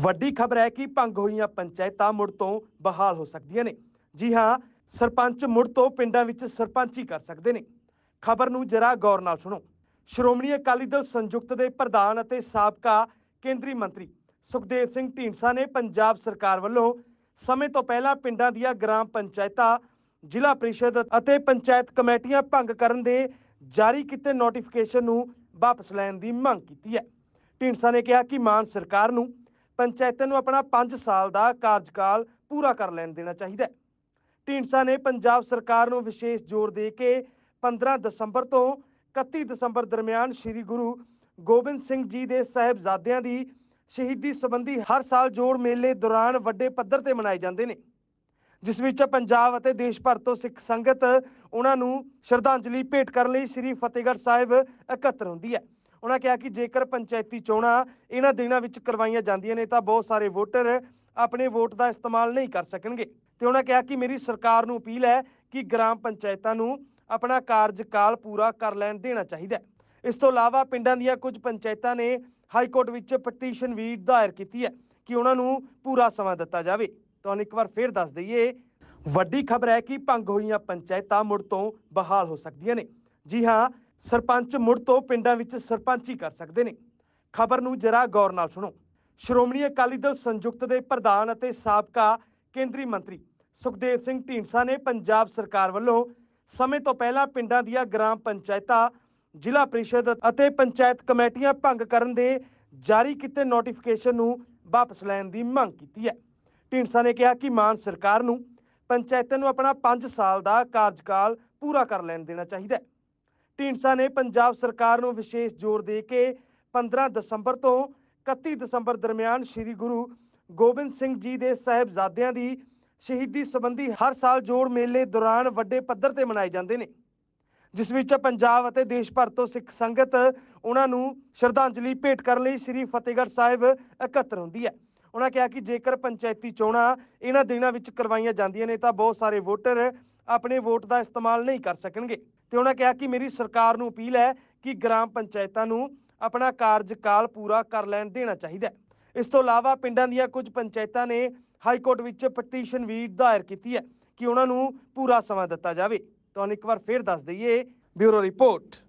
ਵੱਡੀ ਖਬਰ ਹੈ ਕਿ ਭੰਗ ਹੋਈਆਂ ਪੰਚਾਇਤਾਂ ਮੁੜ ਤੋਂ ਬਹਾਲ ਹੋ ਸਕਦੀਆਂ ਨੇ ਜੀ ਹਾਂ ਸਰਪੰਚ ਮੁੜ ਤੋਂ ਪਿੰਡਾਂ ਵਿੱਚ ਸਰਪੰਚੀ ਕਰ ਸਕਦੇ ਨੇ ਖਬਰ ਨੂੰ ਜਰਾ ਗੌਰ ਨਾਲ ਸੁਣੋ ਸ਼੍ਰੋਮਣੀ ਅਕਾਲੀ ਦਲ ਸੰਯੁਕਤ ਦੇ ਪ੍ਰਧਾਨ ਅਤੇ ਸਾਬਕਾ ਕੇਂਦਰੀ ਮੰਤਰੀ ਸੁਖਦੇਵ ਸਿੰਘ ਢੀਂਡਸਾ ਨੇ ਪੰਜਾਬ ਸਰਕਾਰ ਵੱਲੋਂ ਸਮੇਂ ਤੋਂ ਪਹਿਲਾਂ ਪਿੰਡਾਂ ਦੀਆਂ ਗ੍ਰਾਮ ਪੰਚਾਇਤਾਂ ਜ਼ਿਲ੍ਹਾ ਪ੍ਰੀਸ਼ਦ ਅਤੇ ਪੰਚਾਇਤ ਕਮੇਟੀਆਂ ਭੰਗ ਕਰਨ ਦੇ ਜਾਰੀ ਕੀਤੇ ਨੋਟੀਫਿਕੇਸ਼ਨ ਨੂੰ ਵਾਪਸ ਲੈਣ ਦੀ ਮੰਗ ਕੀਤੀ ਹੈ ਢੀਂਡਸਾ ਨੇ ਕਿਹਾ ਕਿ ਮਾਨ ਸਰਕਾਰ ਨੂੰ ਪੰਚਾਇਤਾਂ ਨੂੰ ਆਪਣਾ 5 ਸਾਲ ਦਾ ਕਾਰਜਕਾਲ ਪੂਰਾ ਕਰ ਲੈਣ ਦੇਣਾ ਚਾਹੀਦਾ ਹੈ ਢੀਂਡਸਾ ਨੇ ਪੰਜਾਬ ਸਰਕਾਰ ਨੂੰ ਵਿਸ਼ੇਸ਼ ਜ਼ੋਰ ਦੇ ਕੇ 15 ਦਸੰਬਰ ਤੋਂ 31 ਦਸੰਬਰ ਦਰਮਿਆਨ ਸ੍ਰੀ ਗੁਰੂ ਗੋਬਿੰਦ ਸਿੰਘ ਜੀ ਦੇ ਸਹਿਬਜ਼ਾਦਿਆਂ ਦੀ ਸ਼ਹੀਦੀ ਸੰਬੰਧੀ ਹਰ ਸਾਲ ਜੋੜ ਮੇਲੇ ਦੌਰਾਨ ਵੱਡੇ ਪੱਧਰ ਤੇ ਮਨਾਏ ਜਾਂਦੇ ਨੇ ਜਿਸ ਵਿੱਚ ਪੰਜਾਬ ਅਤੇ ਦੇਸ਼ ਭਰ ਤੋਂ ਸਿੱਖ ਸੰਗਤ ਉਹਨਾਂ ਨੂੰ ਸ਼ਰਧਾਂਜਲੀ ਭੇਟ ਕਰਨ ਲਈ ਸ੍ਰੀ ਫਤਿਹਗੜ੍ਹ ਸਾਹਿਬ ਇਕੱਤਰ ਹੁੰਦੀ ਹੈ ਉਹਨਾਂ ਕਿਹਾ ਕਿ ਜੇਕਰ ਪੰਚਾਇਤੀ ਚੋਣਾਂ ਇਹਨਾਂ ਦਿਨਾਂ ਵਿੱਚ ਕਰਵਾਈਆਂ ਜਾਂਦੀਆਂ ਨੇ ਤਾਂ ਬਹੁਤ ਸਾਰੇ ਵੋਟਰ ਆਪਣੇ ਵੋਟ ਦਾ ਇਸਤੇਮਾਲ ਨਹੀਂ ਕਰ ਸਕਣਗੇ ਤੇ ਉਹਨਾਂ ਕਿਹਾ ਕਿ ਮੇਰੀ ਸਰਕਾਰ ਨੂੰ ਅਪੀਲ ਹੈ ਕਿ ਗ੍ਰਾਮ ਪੰਚਾਇਤਾਂ ਨੂੰ ਆਪਣਾ ਕਾਰਜਕਾਲ ਪੂਰਾ ਕਰ ਲੈਣ ਦੇਣਾ ਚਾਹੀਦਾ ਹੈ ਇਸ ਤੋਂ ਇਲਾਵਾ ਪਿੰਡਾਂ ਦੀਆਂ ਕੁਝ ਪੰਚਾਇਤਾਂ ਨੇ ਹਾਈ ਕੋਰਟ ਵਿੱਚ ਪਟੀਸ਼ਨ ਵੀ ਦਾਇਰ ਕੀਤੀ ਹੈ ਕਿ ਉਹਨਾਂ ਨੂੰ ਪੂਰਾ ਸਮਾਂ ਦਿੱਤਾ ਜਾਵੇ ਤੁਹਾਨੂੰ ਇੱਕ ਵਾਰ ਫੇਰ ਦੱਸ ਦਈਏ ਵੱਡੀ ਖਬਰ ਹੈ ਕਿ ਭੰਗ ਹੋਈਆਂ ਪੰਚਾਇਤਾਂ ਮੁੜ ਤੋਂ ਬਹਾਲ ਹੋ ਸਕਦੀਆਂ ਨੇ ਜੀ ਹਾਂ ਸਰਪੰਚ ਮੁੜ ਤੋਂ ਪਿੰਡਾਂ ਵਿੱਚ ਸਰਪੰਚੀ ਕਰ ਸਕਦੇ ਨੇ ਖਬਰ ਨੂੰ ਜਰਾ ਗੌਰ ਨਾਲ ਸੁਣੋ ਸ਼੍ਰੋਮਣੀ ਅਕਾਲੀ ਦਲ ਸੰਯੁਕਤ ਦੇ ਪ੍ਰਧਾਨ ਅਤੇ ਸਾਬਕਾ ਕੇਂਦਰੀ ਮੰਤਰੀ ਸੁਖਦੇਵ ਸਿੰਘ ਢੀਂਡਸਾ ਨੇ ਪੰਜਾਬ ਸਰਕਾਰ ਵੱਲੋਂ ਸਮੇਂ ਤੋਂ ਪਹਿਲਾਂ ਪਿੰਡਾਂ ਦੀਆਂ ਗ੍ਰਾਮ ਪੰਚਾਇਤਾਂ ਜ਼ਿਲ੍ਹਾ ਪ੍ਰੀਸ਼ਦ ਅਤੇ ਪੰਚਾਇਤ ਕਮੇਟੀਆਂ ਭੰਗ ਕਰਨ ਦੇ ਜਾਰੀ ਕੀਤੇ ਨੋਟੀਫਿਕੇਸ਼ਨ ਨੂੰ ਵਾਪਸ ਲੈਣ ਦੀ ਮੰਗ ਕੀਤੀ ਹੈ ਢੀਂਡਸਾ ਨੇ ਕਿਹਾ ਕਿ ਮਾਨ ਸਰਕਾਰ ਨੂੰ ਪੰਚਾਇਤਾਂ ਨੂੰ ਆਪਣਾ 5 ਸਾਲ ਦਾ ਕਾਰਜਕਾਲ ਪੂਰਾ ਕਰ ਲੈਣ ਦੇਣਾ ਚਾਹੀਦਾ ਹੈ ਢੀਂਡਸਾ ਨੇ ਪੰਜਾਬ ਸਰਕਾਰ ਨੂੰ ਵਿਸ਼ੇਸ਼ ਜ਼ੋਰ ਦੇ ਕੇ 15 ਦਸੰਬਰ ਤੋਂ 31 ਦਸੰਬਰ ਦਰਮਿਆਨ ਸ੍ਰੀ ਗੁਰੂ ਗੋਬਿੰਦ ਸਿੰਘ ਜੀ ਦੇ ਸਹਿਬਜ਼ਾਦਿਆਂ ਦੀ ਸ਼ਹੀਦੀ ਸੰਬੰਧੀ ਹਰ ਸਾਲ ਜੋੜ ਮੇਲੇ ਦੌਰਾਨ ਵੱਡੇ ਪੱਧਰ ਤੇ ਮਨਾਏ ਜਾਂਦੇ ਨੇ ਜਿਸ ਵਿੱਚ ਪੰਜਾਬ ਅਤੇ ਦੇਸ਼ ਭਰ ਤੋਂ ਸਿੱਖ ਸੰਗਤ ਉਹਨਾਂ ਨੂੰ ਸ਼ਰਧਾਂਜਲੀ ਭੇਟ ਕਰਨ ਲਈ ਸ੍ਰੀ ਫਤਿਹਗੜ੍ਹ ਸਾਹਿਬ ਇਕੱਤਰ ਹੁੰਦੀ ਹੈ ਉਹਨਾਂ ਕਿਹਾ ਕਿ ਜੇਕਰ ਪੰਚਾਇਤੀ ਚੋਣਾਂ ਇਹਨਾਂ ਦਿਨਾਂ ਵਿੱਚ ਕਰਵਾਈਆਂ ਜਾਂਦੀਆਂ ਨੇ ਤਾਂ ਬਹੁਤ ਸਾਰੇ ਵੋਟਰ ਆਪਣੇ ਵੋਟ ਦਾ ਇਸਤੇਮਾਲ ਨਹੀਂ ਕਰ ਸਕਣਗੇ ਤੇ ਉਹਨਾਂ ਕਿਹਾ ਕਿ ਮੇਰੀ ਸਰਕਾਰ ਨੂੰ ਅਪੀਲ ਹੈ ਕਿ ਗ੍ਰਾਮ ਪੰਚਾਇਤਾਂ ਨੂੰ ਆਪਣਾ ਕਾਰਜਕਾਲ ਪੂਰਾ ਕਰ ਲੈਣ ਦੇਣਾ ਚਾਹੀਦਾ ਹੈ ਇਸ ਤੋਂ ਇਲਾਵਾ ਪਿੰਡਾਂ ਦੀਆਂ ਕੁਝ ਪੰਚਾਇਤਾਂ ਨੇ ਹਾਈ ਕੋਰਟ ਵਿੱਚ ਪਟੀਸ਼ਨ ਵੀ ਦਾਇਰ ਕੀਤੀ ਹੈ ਕਿ ਉਹਨਾਂ ਨੂੰ ਪੂਰਾ ਸਮਾਂ ਦਿੱਤਾ ਜਾਵੇ ਤੁਹਾਨੂੰ ਇੱਕ ਵਾਰ ਫੇਰ ਦੱਸ ਦਈਏ ਬਿਊਰੋ ਰਿਪੋਰਟ